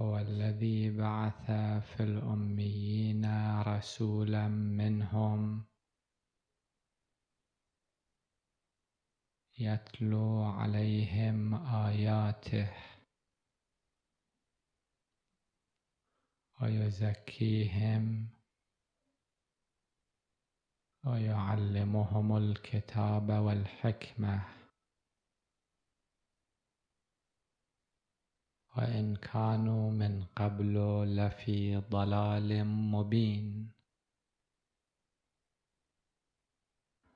هو الذي بعث في الأميين رسولا منهم يتلو عليهم آياته ويزكيهم ويعلمهم الكتاب والحكمه وإن كانوا من قبل لفي ضلال مبين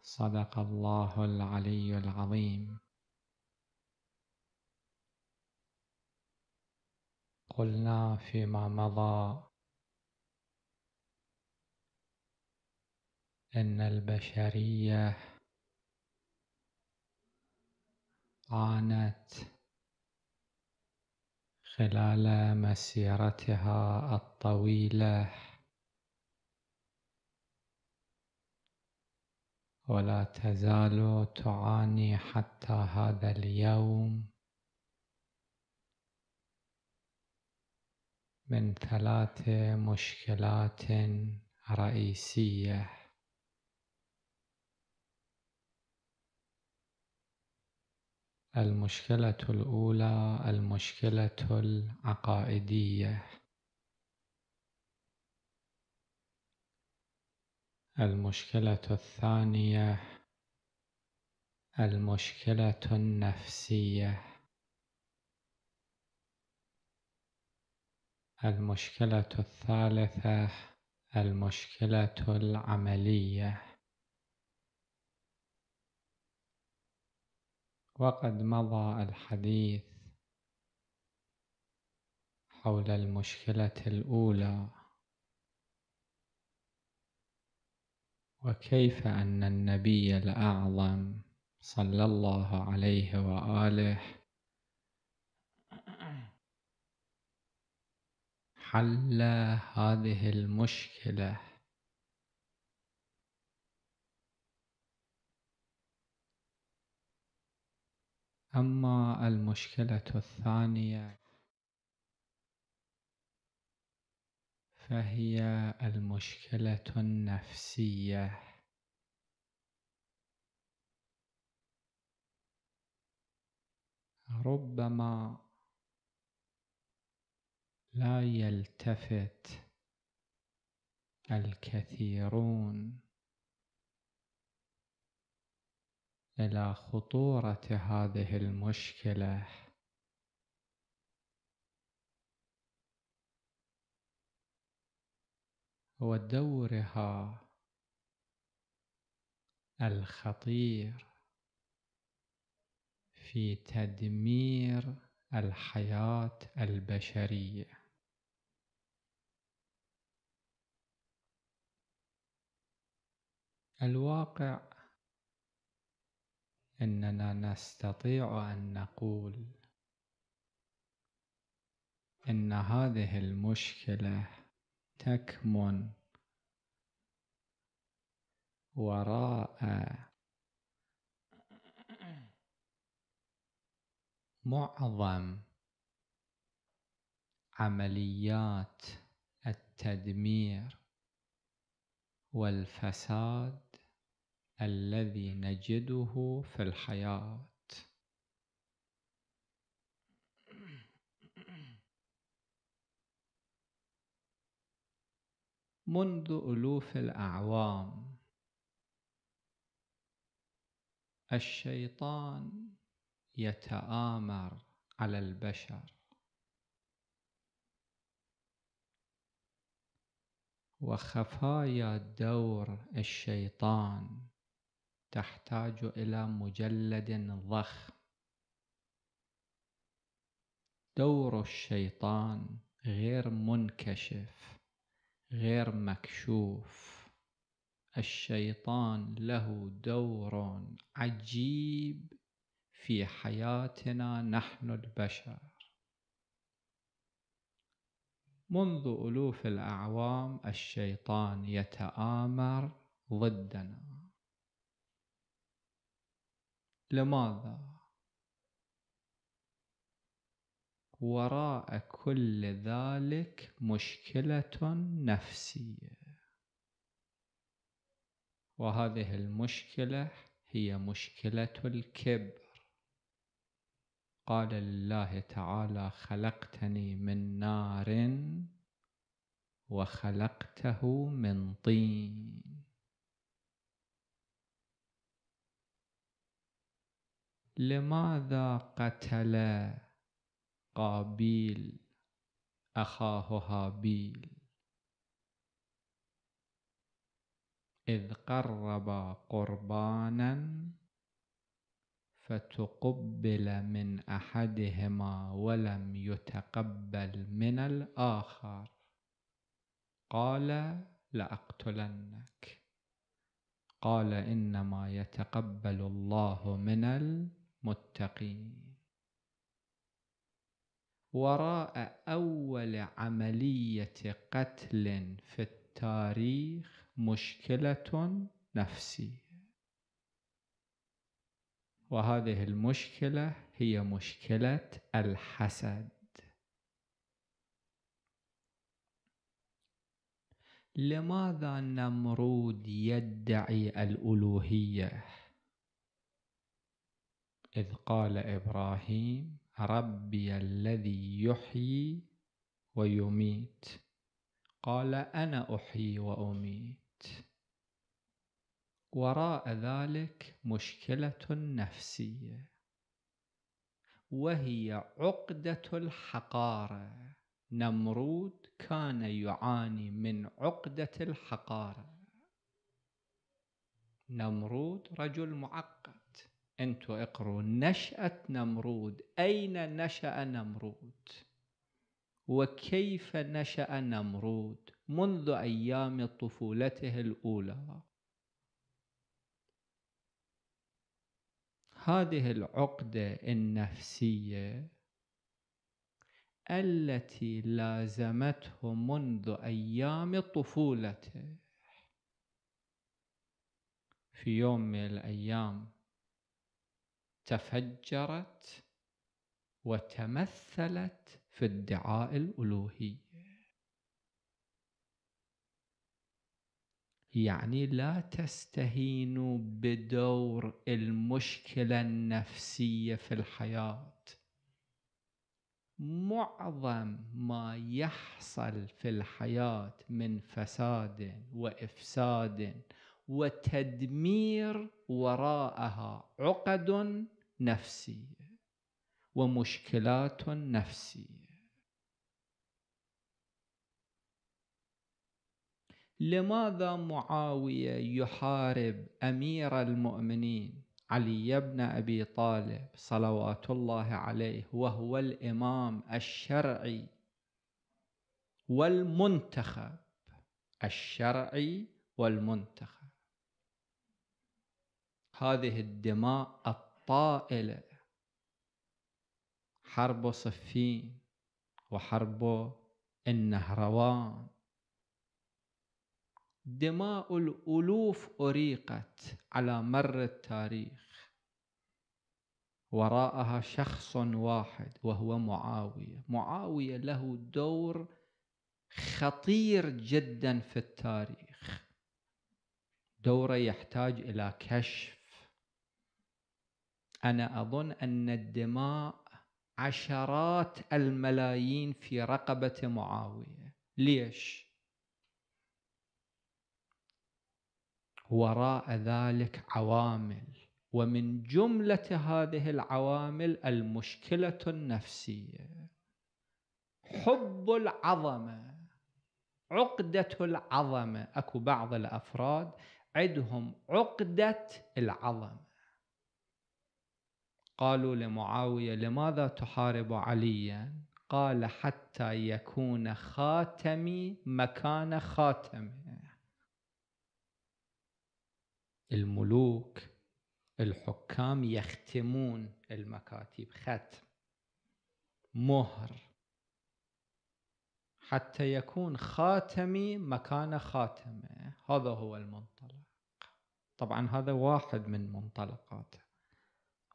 صدق الله العلي العظيم قلنا فيما مضى ان البشريه عانت خلال مسيرتها الطويلة ولا تزال تعاني حتى هذا اليوم من ثلاث مشكلات رئيسيه المشكلة الأولى المشكلة العقائدية المشكلة الثانية المشكلة النفسية المشكلة الثالثة المشكلة العملية وقد مضى الحديث حول المشكلة الأولى وكيف أن النبي الأعظم صلى الله عليه وآله حل هذه المشكله أما المشكلة الثانية فهي المشكلة النفسية ربما لا يلتفت الكثيرون إلى خطورة هذه المشكلة ودورها الخطير في تدمير الحياة البشرية الواقع اننا نستطيع ان نقول ان هذه المشكله تكمن وراء معظم عمليات التدمير والفساد الذي نجده في الحياة منذ ألوف الأعوام الشيطان يتآمر على البشر وخفايا دور الشيطان تحتاج إلى مجلد ضخم دور الشيطان غير منكشف غير مكشوف الشيطان له دور عجيب في حياتنا نحن البشر منذ ألوف الأعوام الشيطان يتآمر ضدنا لماذا وراء كل ذلك مشكلة نفسية وهذه المشكلة هي مشكلة الكبر قال لله تعالى خلقتني من نار وخلقته من طين لماذا قتل قابيل أخاه هابيل إذ قرب قربانا فتقبل من أحدهما ولم يتقبل من الآخر قال لأقتلنك قال إنما يتقبل الله من ال متقين وراء أول عملية قتل في التاريخ مشكلة نفسية وهذه المشكلة هي مشكلة الحسد لماذا نمرود يدعي الألوهية؟ إذ قال إبراهيم ربي الذي يحيي ويميت قال أنا أحيي وأميت وراء ذلك مشكلة نفسية وهي عقدة الحقارة نمرود كان يعاني من عقدة الحقارة نمرود رجل معقد انتوا اقروا نشأة نمرود أين نشأ نمرود وكيف نشأ نمرود منذ أيام طفولته الأولى هذه العقدة النفسية التي لازمته منذ أيام طفولته في يوم من الأيام تفجرت وتمثلت في ادعاء الالوهيه يعني لا تستهينوا بدور المشكله النفسيه في الحياه معظم ما يحصل في الحياه من فساد وافساد وتدمير وراءها عقد نفسية ومشكلات نفسية لماذا معاوية يحارب أمير المؤمنين علي بن أبي طالب صلوات الله عليه وهو الإمام الشرعي والمنتخب الشرعي والمنتخب هذه الدماء طائلة حرب صفين وحرب النهروان دماء الألوف أريقت على مر التاريخ وراءها شخص واحد وهو معاوية معاوية له دور خطير جدا في التاريخ دوره يحتاج إلى كشف أنا أظن أن الدماء عشرات الملايين في رقبة معاوية ليش؟ وراء ذلك عوامل ومن جملة هذه العوامل المشكلة النفسية حب العظمة عقدة العظمة أكو بعض الأفراد عندهم عقدة العظمة قالوا لمعاوية لماذا تحارب عليا قال حتى يكون خاتمي مكان خاتمه الملوك الحكام يختمون المكاتب ختم مهر حتى يكون خاتمي مكان خاتمه هذا هو المنطلق طبعا هذا واحد من منطلقاته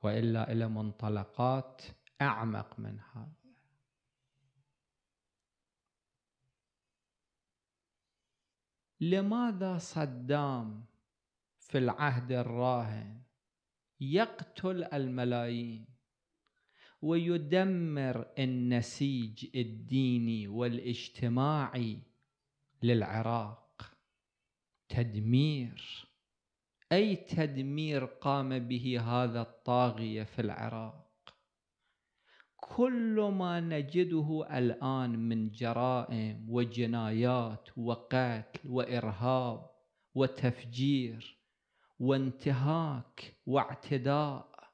والا الى منطلقات اعمق من هذا لماذا صدام في العهد الراهن يقتل الملايين ويدمر النسيج الديني والاجتماعي للعراق تدمير أي تدمير قام به هذا الطاغية في العراق كل ما نجده الآن من جرائم وجنايات وقتل وإرهاب وتفجير وانتهاك واعتداء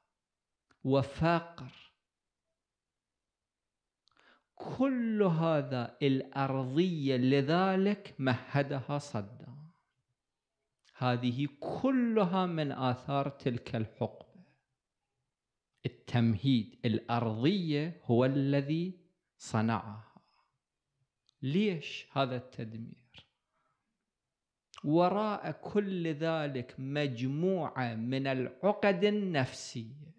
وفقر كل هذا الأرضية لذلك مهدها صدام هذه كلها من آثار تلك الحقبة التمهيد الأرضية هو الذي صنعها ليش هذا التدمير وراء كل ذلك مجموعة من العقد النفسية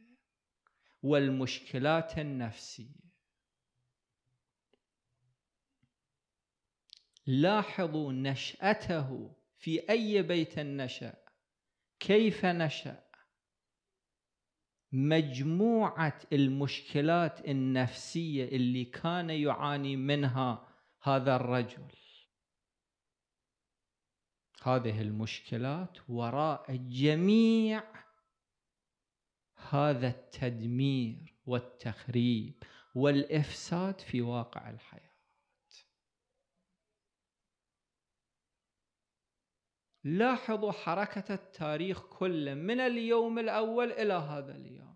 والمشكلات النفسية لاحظوا نشأته في أي بيت نشأ كيف نشأ مجموعة المشكلات النفسية اللي كان يعاني منها هذا الرجل هذه المشكلات وراء جميع هذا التدمير والتخريب والإفساد في واقع الحياة لاحظوا حركة التاريخ كله من اليوم الأول إلى هذا اليوم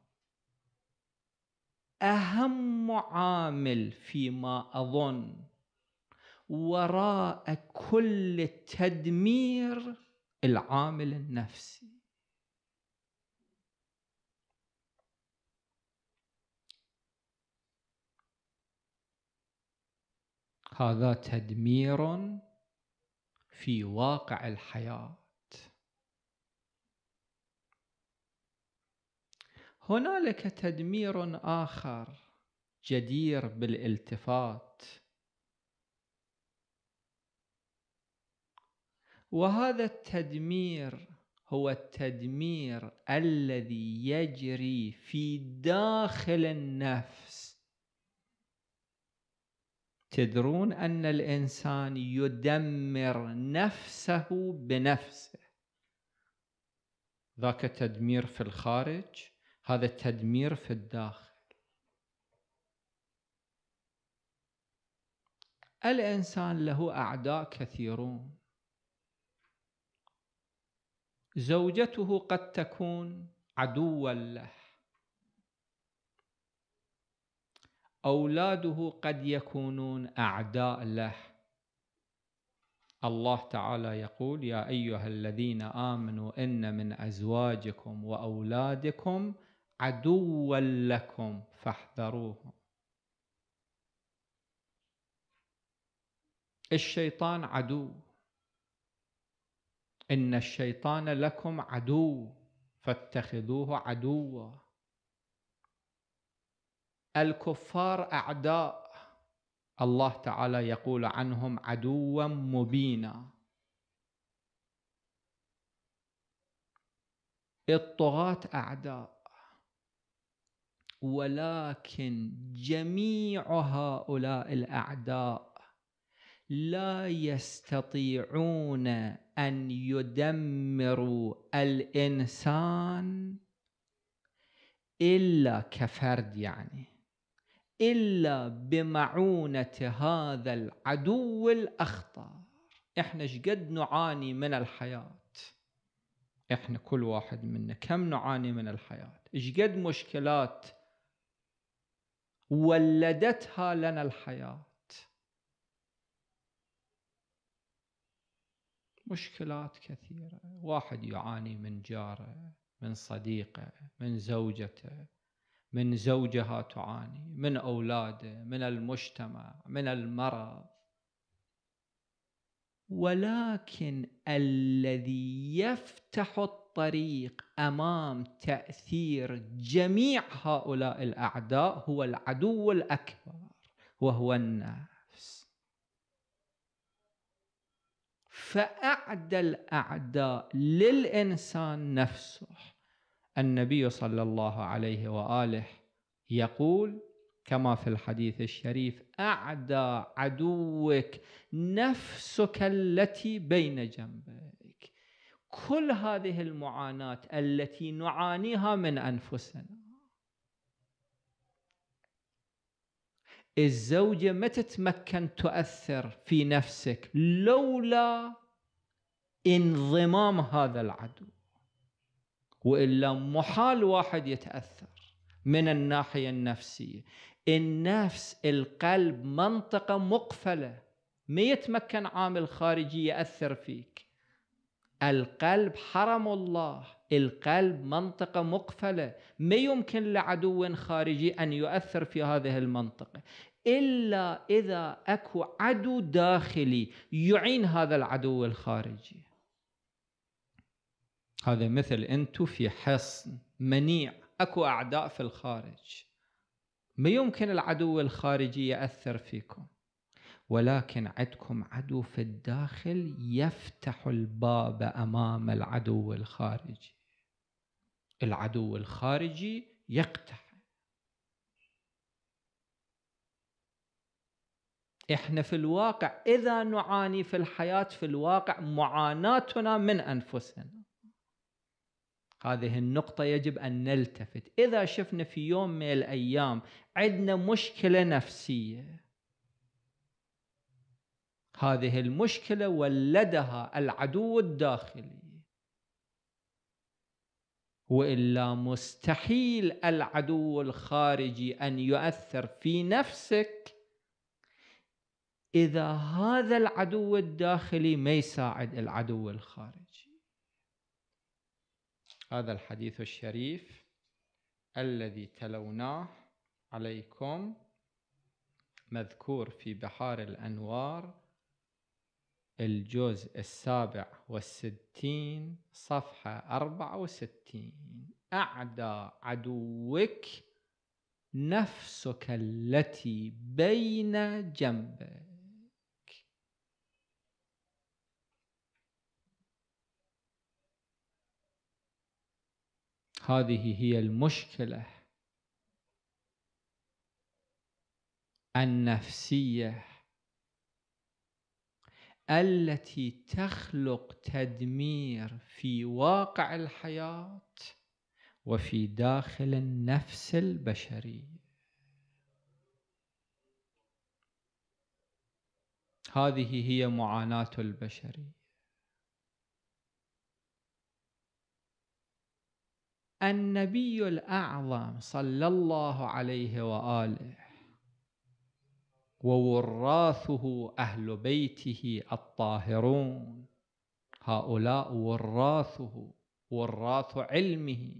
أهم عامل فيما أظن وراء كل تدمير العامل النفسي هذا تدمير في واقع الحياه هنالك تدمير اخر جدير بالالتفات وهذا التدمير هو التدمير الذي يجري في داخل النفس تدرون أن الإنسان يدمر نفسه بنفسه ذاك التدمير في الخارج هذا التدمير في الداخل الإنسان له أعداء كثيرون زوجته قد تكون عدوا له أولاده قد يكونون أعداء له الله تعالى يقول يا أيها الذين آمنوا إن من أزواجكم وأولادكم عدوا لكم فاحذروهم الشيطان عدو إن الشيطان لكم عدو فاتخذوه عدوا الكفار اعداء الله تعالى يقول عنهم عدوا مبينا الطغاة اعداء ولكن جميع هؤلاء الاعداء لا يستطيعون ان يدمروا الانسان الا كفرد يعني إلا بمعونة هذا العدو الأخطر إحنا شقد نعاني من الحياة إحنا كل واحد منا كم نعاني من الحياة شقد مشكلات ولدتها لنا الحياة مشكلات كثيرة واحد يعاني من جاره من صديقه من زوجته من زوجها تعاني من أولاده من المجتمع من المرض ولكن الذي يفتح الطريق امام تاثير جميع هؤلاء الاعداء هو العدو الاكبر وهو النفس فاعدى الاعداء للانسان نفسه النبي صلى الله عليه واله يقول كما في الحديث الشريف اعدى عدوك نفسك التي بين جنبك كل هذه المعاناه التي نعانيها من انفسنا الزوجه ما تتمكن تؤثر في نفسك لولا انضمام هذا العدو والا محال واحد يتاثر من الناحيه النفسيه النفس القلب منطقه مقفله ما يتمكن عامل خارجي ياثر فيك القلب حرم الله القلب منطقة مقفلة ما يمكن لعدو خارجي أن يؤثر في هذه المنطقة إلا إذا أكو عدو داخلي يعين هذا العدو الخارجي هذا مثل أنتم في حصن منيع أكو أعداء في الخارج ما يمكن العدو الخارجي يأثر فيكم ولكن عندكم عدو في الداخل يفتح الباب أمام العدو الخارجي العدو الخارجي يقتحم احنا في الواقع اذا نعاني في الحياه في الواقع معاناتنا من انفسنا هذه النقطة يجب أن نلتفت إذا شفنا في يوم من الأيام عندنا مشكلة نفسية هذه المشكلة ولدها العدو الداخلي وإلا مستحيل العدو الخارجي أن يؤثر في نفسك إذا هذا العدو الداخلي ما يساعد العدو الخارجي هذا الحديث الشريف الذي تلوناه عليكم مذكور في بحار الأنوار الجزء السابع والستين صفحة أربعة وستين أعدى عدوك نفسك التي بين جنبك هذه هي المشكلة النفسية التي تخلق تدمير في واقع الحياة وفي داخل النفس البشري هذه هي معاناة البشرية النبي الأعظم صلى الله عليه وآله ووراثه أهل بيته الطاهرون هؤلاء وراثه وراث علمه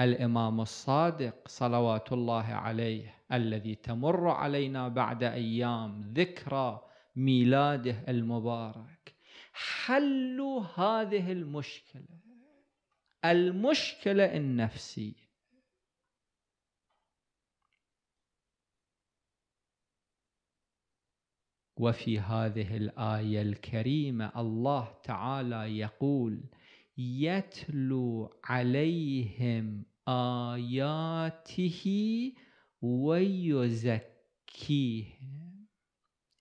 الإمام الصادق صلوات الله عليه الذي تمر علينا بعد أيام ذكرى ميلاده المبارك حلوا هذه المشكله المشكلة النفسية وفي هذه الآية الكريمة الله تعالى يقول يتلو عليهم آياته ويزكيهم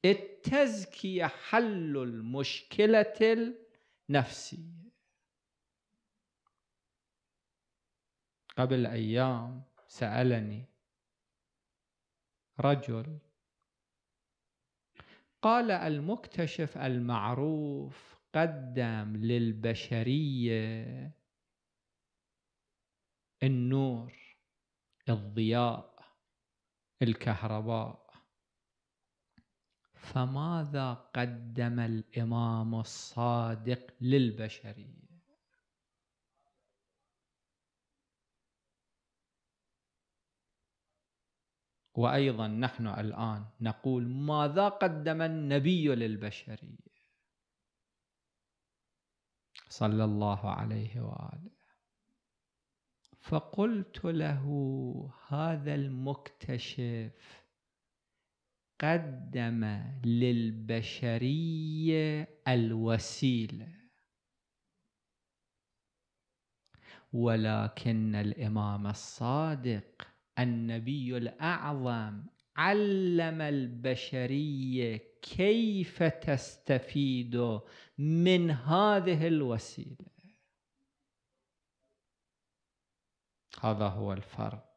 التزكية حل المشكلة النفسية قبل أيام سألني رجل قال المكتشف المعروف قدم للبشرية النور الضياء الكهرباء فماذا قدم الإمام الصادق للبشرية وايضا نحن الان نقول ماذا قدم النبي للبشريه صلى الله عليه واله فقلت له هذا المكتشف قدم للبشريه الوسيله ولكن الامام الصادق النبي الأعظم علم البشرية كيف تستفيد من هذه الوسيلة هذا هو الفرق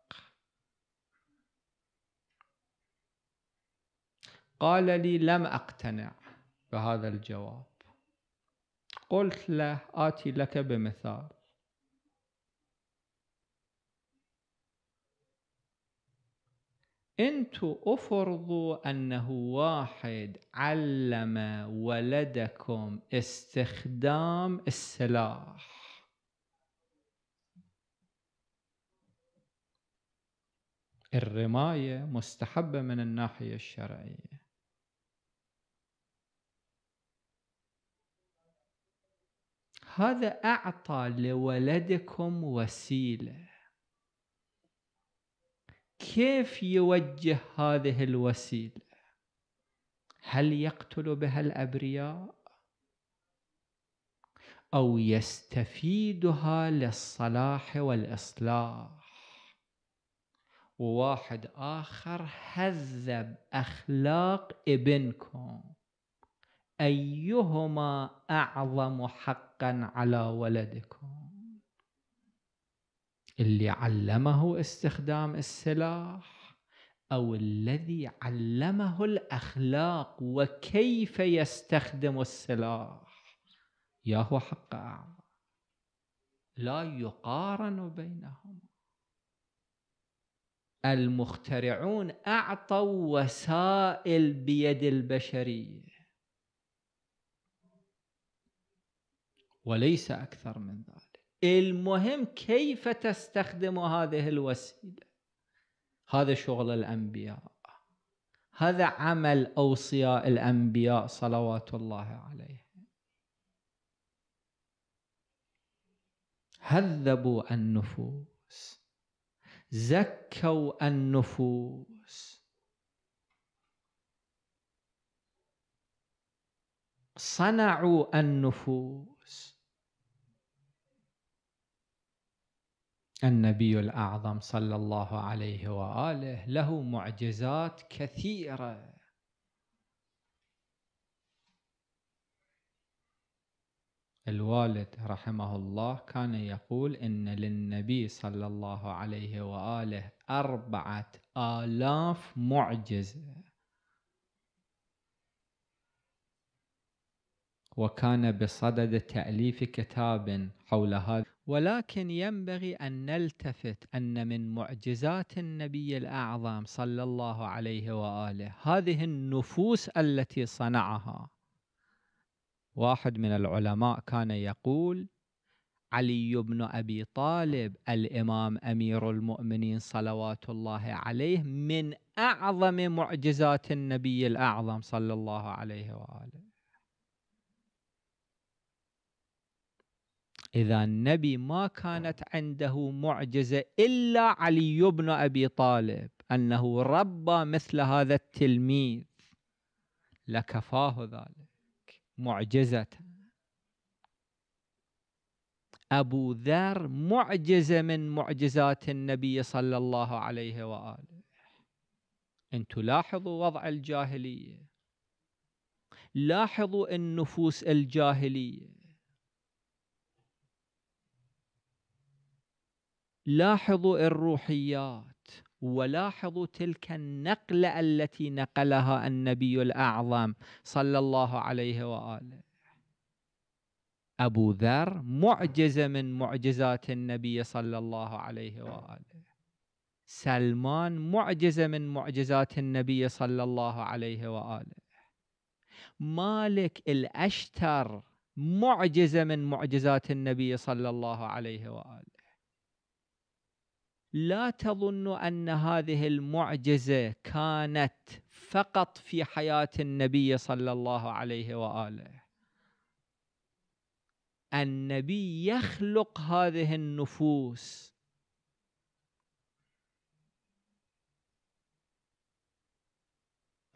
قال لي لم أقتنع بهذا الجواب قلت له آتي لك بمثال انتوا افرضوا انه واحد علم ولدكم استخدام السلاح الرماية مستحبة من الناحية الشرعية هذا أعطى لولدكم وسيلة كيف يوجه هذه الوسيله هل يقتل بها الابرياء او يستفيدها للصلاح والاصلاح وواحد اخر هذب اخلاق ابنكم ايهما اعظم حقا على ولدكم اللي علمه استخدام السلاح او الذي علمه الاخلاق وكيف يستخدم السلاح يا هو حق اعمى لا يقارن بينهما المخترعون اعطوا وسائل بيد البشريه وليس اكثر من ذلك المهم كيف تستخدم هذه الوسيلة هذا شغل الأنبياء هذا عمل أوصياء الأنبياء صلوات الله عليهم هذبوا النفوس زكوا النفوس صنعوا النفوس النبي الأعظم صلى الله عليه وآله له معجزات كثيرة الوالد رحمه الله كان يقول إن للنبي صلى الله عليه وآله أربعة آلاف معجزة وكان بصدد تأليف كتاب حول هذا ولكن ينبغي أن نلتفت أن من معجزات النبي الأعظم صلى الله عليه وآله هذه النفوس التي صنعها واحد من العلماء كان يقول علي بن أبي طالب الإمام أمير المؤمنين صلوات الله عليه من أعظم معجزات النبي الأعظم صلى الله عليه وآله إذا النبي ما كانت عنده معجزة إلا علي بن أبي طالب أنه ربى مثل هذا التلميذ لكفاه ذلك معجزة أبو ذر معجزة من معجزات النبي صلى الله عليه وآله أن تلاحظوا وضع الجاهلية لاحظوا النفوس الجاهلية لاحظوا الروحيات ولاحظوا تلك النقلة التي نقلها النبي الأعظم صلى الله عليه وآله أبو ذر معجزة من معجزات النبي صلى الله عليه وآله سلمان معجزة من معجزات النبي صلى الله عليه وآله مالك الأشتر معجزة من معجزات النبي صلى الله عليه وآله لا تظنوا ان هذه المعجزه كانت فقط في حياه النبي صلى الله عليه واله النبي يخلق هذه النفوس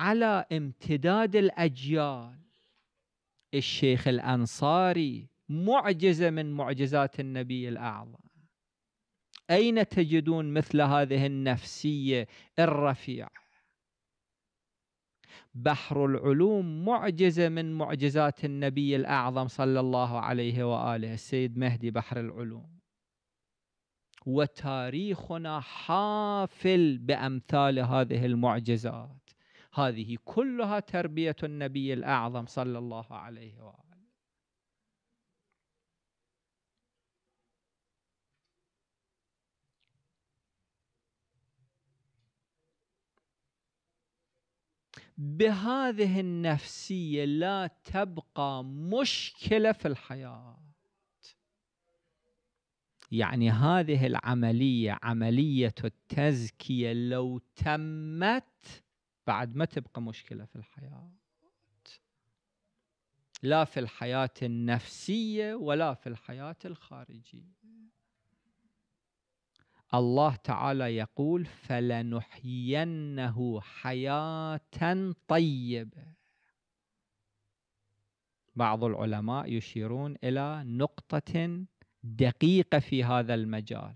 على امتداد الاجيال الشيخ الانصاري معجزه من معجزات النبي الاعظم أين تجدون مثل هذه النفسية الرفيعة بحر العلوم معجزة من معجزات النبي الأعظم صلى الله عليه وآله السيد مهدي بحر العلوم وتاريخنا حافل بأمثال هذه المعجزات هذه كلها تربية النبي الأعظم صلى الله عليه وآله بهذه النفسيه لا تبقى مشكله في الحياه يعني هذه العمليه عمليه التزكيه لو تمت بعد ما تبقى مشكله في الحياه لا في الحياه النفسيه ولا في الحياه الخارجيه الله تعالى يقول فلنحيينه حياة طيبة بعض العلماء يشيرون إلى نقطة دقيقة في هذا المجال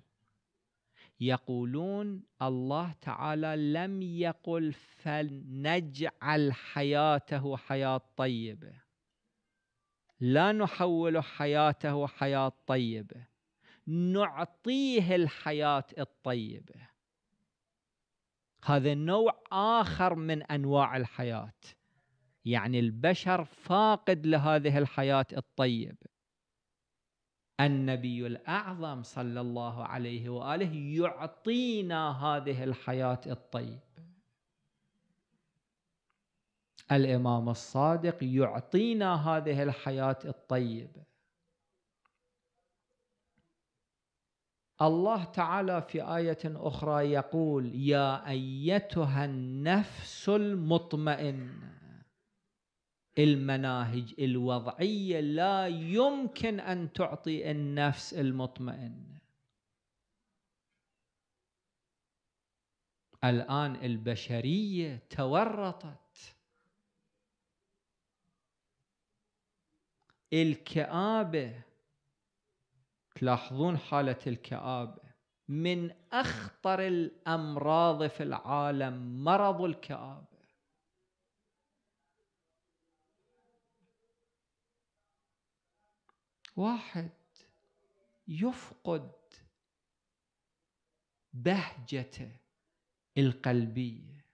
يقولون الله تعالى لم يقل فنجعل حياته حياة طيبة لا نحول حياته حياة طيبة نعطيه الحياة الطيبة هذا نوع آخر من أنواع الحياة يعني البشر فاقد لهذه الحياة الطيبة النبي الأعظم صلى الله عليه وآله يعطينا هذه الحياة الطيبة الإمام الصادق يعطينا هذه الحياة الطيبة الله تعالى في آية أخرى يقول يا أيتها النفس المطمئنة المناهج الوضعية لا يمكن أن تعطي النفس المطمئنة الآن البشرية تورطت الكآبة تلاحظون حالة الكآبة من أخطر الأمراض في العالم مرض الكآبة واحد يفقد بهجته القلبيه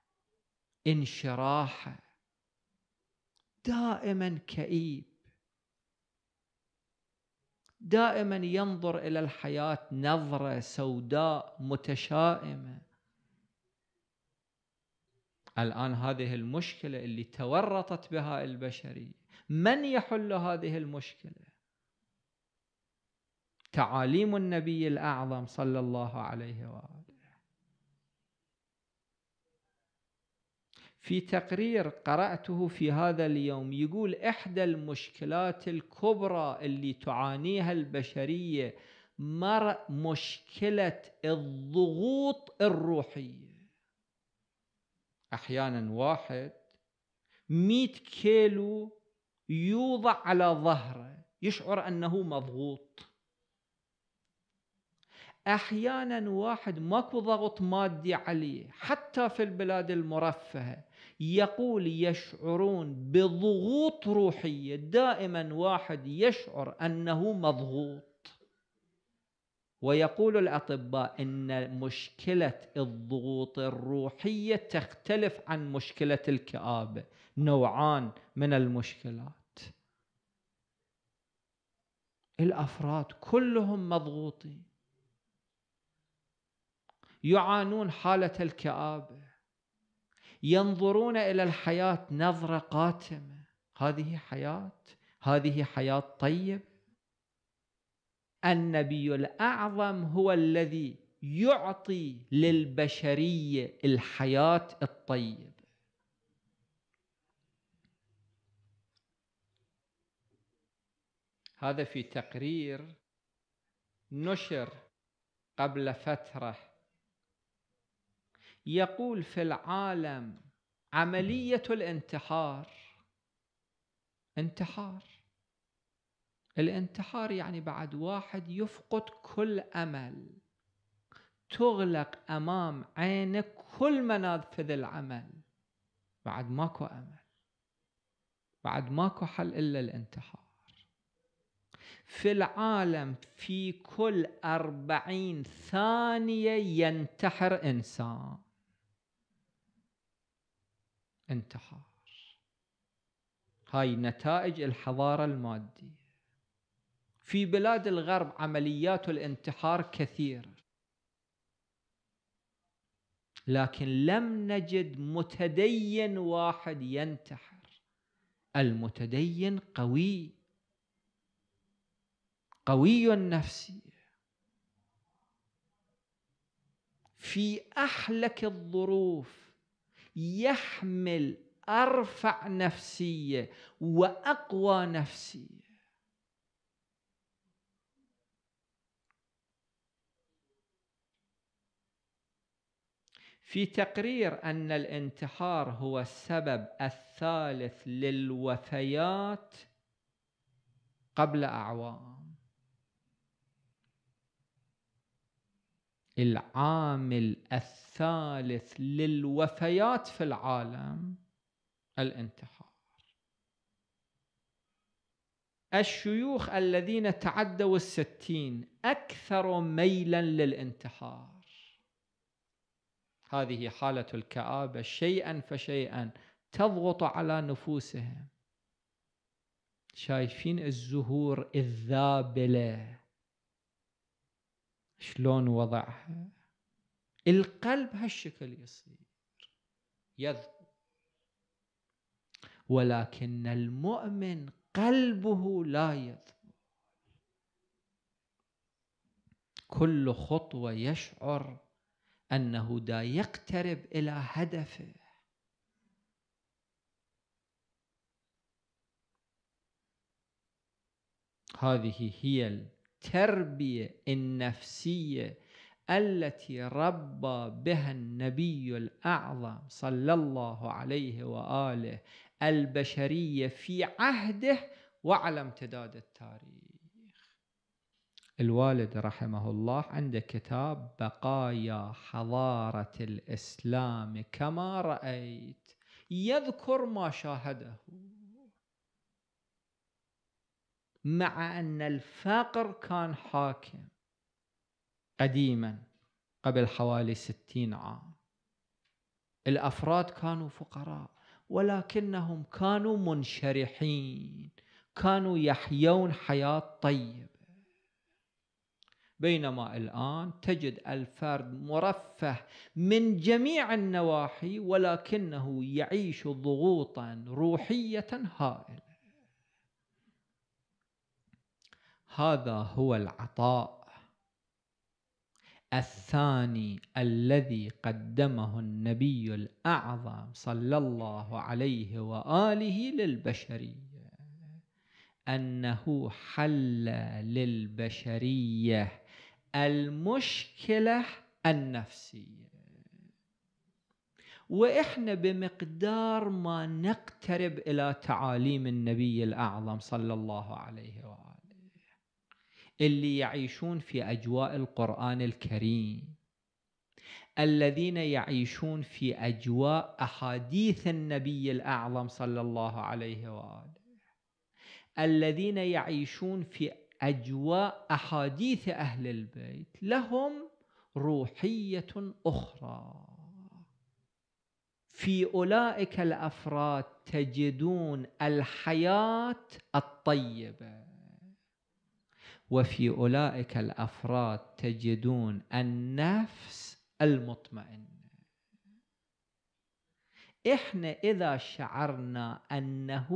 انشراحه دائما كئيب دائما ينظر الى الحياه نظره سوداء متشائمه الان هذه المشكله اللي تورطت بها البشريه من يحل هذه المشكله تعاليم النبي الاعظم صلى الله عليه واله في تقرير قرأته في هذا اليوم يقول إحدى المشكلات الكبرى اللي تعانيها البشرية مر مشكلة الضغوط الروحية أحيانا واحد مئة كيلو يوضع على ظهره يشعر أنه مضغوط أحيانا واحد ماكو ضغط مادي عليه حتى في البلاد المرفهة يقول يشعرون بضغوط روحية دائما واحد يشعر أنه مضغوط ويقول الأطباء أن مشكلة الضغوط الروحية تختلف عن مشكلة الكآبة نوعان من المشكلات الافراد كلهم مضغوطين يعانون حاله الكابه ينظرون الى الحياه نظره قاتمه هذه حياه هذه حياه طيبه النبي الاعظم هو الذي يعطي للبشريه الحياه الطيبه هذا في تقرير نشر قبل فتره يقول في العالم عملية الانتحار انتحار الانتحار يعني بعد واحد يفقد كل أمل تغلق أمام عينك كل منافذ العمل بعد ماكو أمل بعد ماكو حل إلا الانتحار في العالم في كل أربعين ثانية ينتحر إنسان انتحار هاي نتائج الحضارة المادية في بلاد الغرب عمليات الانتحار كثيرة لكن لم نجد متدين واحد ينتحر المتدين قوي قوي النفسية في أحلك الظروف يحمل أرفع نفسية وأقوى نفسية في تقرير أن الانتحار هو السبب الثالث للوفيات قبل أعوام العامل الثالث للوفيات في العالم الانتحار الشيوخ الذين تعدوا الستين أكثر ميلا للانتحار هذه حالة الكآبة شيئا فشيئا تضغط على نفوسهم شايفين الزهور الذابله شلون وضعها القلب هالشكل يصير يذبو ولكن المؤمن قلبه لا يذبو كل خطوة يشعر أنه دا يقترب إلى هدفه هذه هي التربيه النفسيه التي ربى بها النبي الاعظم صلى الله عليه واله البشريه في عهده وعلى امتداد التاريخ. الوالد رحمه الله عنده كتاب بقايا حضاره الاسلام كما رايت يذكر ما شاهده مع أن الفقر كان حاكم قديما قبل حوالي ستين عام الأفراد كانوا فقراء ولكنهم كانوا منشرحين كانوا يحيون حياة طيبة بينما الآن تجد الفرد مرفه من جميع النواحي ولكنه يعيش ضغوطا روحية هائلة هذا هو العطاء الثاني الذي قدمه النبي الأعظم صلى الله عليه وآله للبشرية أنه حل للبشرية المشكلة النفسية واحنا بمقدار ما نقترب الى تعاليم النبي الاعظم صلى الله عليه واله اللي يعيشون في اجواء القران الكريم الذين يعيشون في اجواء احاديث النبي الاعظم صلى الله عليه واله الذين يعيشون في اجواء احاديث اهل البيت لهم روحيه اخرى في اولئك الافراد تجدون الحياه الطيبه وفي أولئك الأفراد تجدون النفس المطمئنة إحنا إذا شعرنا أنه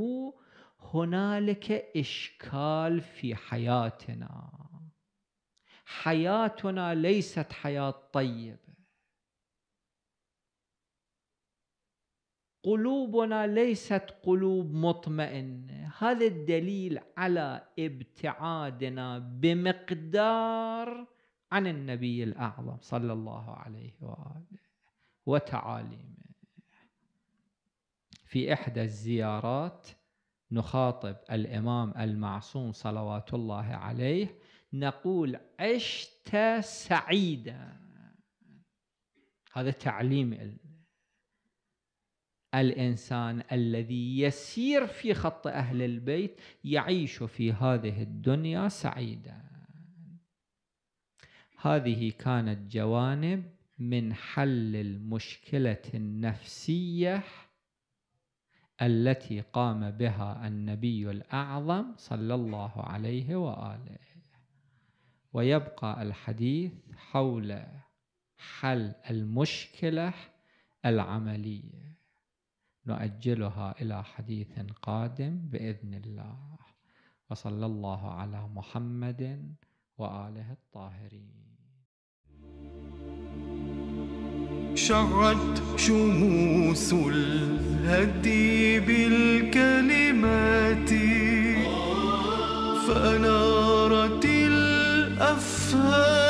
هنالك إشكال في حياتنا حياتنا ليست حياة طيبة قلوبنا ليست قلوب مطمئنه هذا الدليل على ابتعادنا بمقدار عن النبي الاعظم صلى الله عليه واله وتعاليمه في احدى الزيارات نخاطب الامام المعصوم صلوات الله عليه نقول عشت سعيدا هذا تعليم الانسان الذي يسير في خط اهل البيت يعيش في هذه الدنيا سعيدا هذه كانت جوانب من حل المشكله النفسيه التي قام بها النبي الاعظم صلى الله عليه واله ويبقى الحديث حول حل المشكله العمليه نؤجلها إلى حديث قادم بإذن الله وصلى الله على محمد وآله الطاهرين شعت شموس الهدي بالكلمات فأنارت الأفهام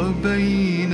وبين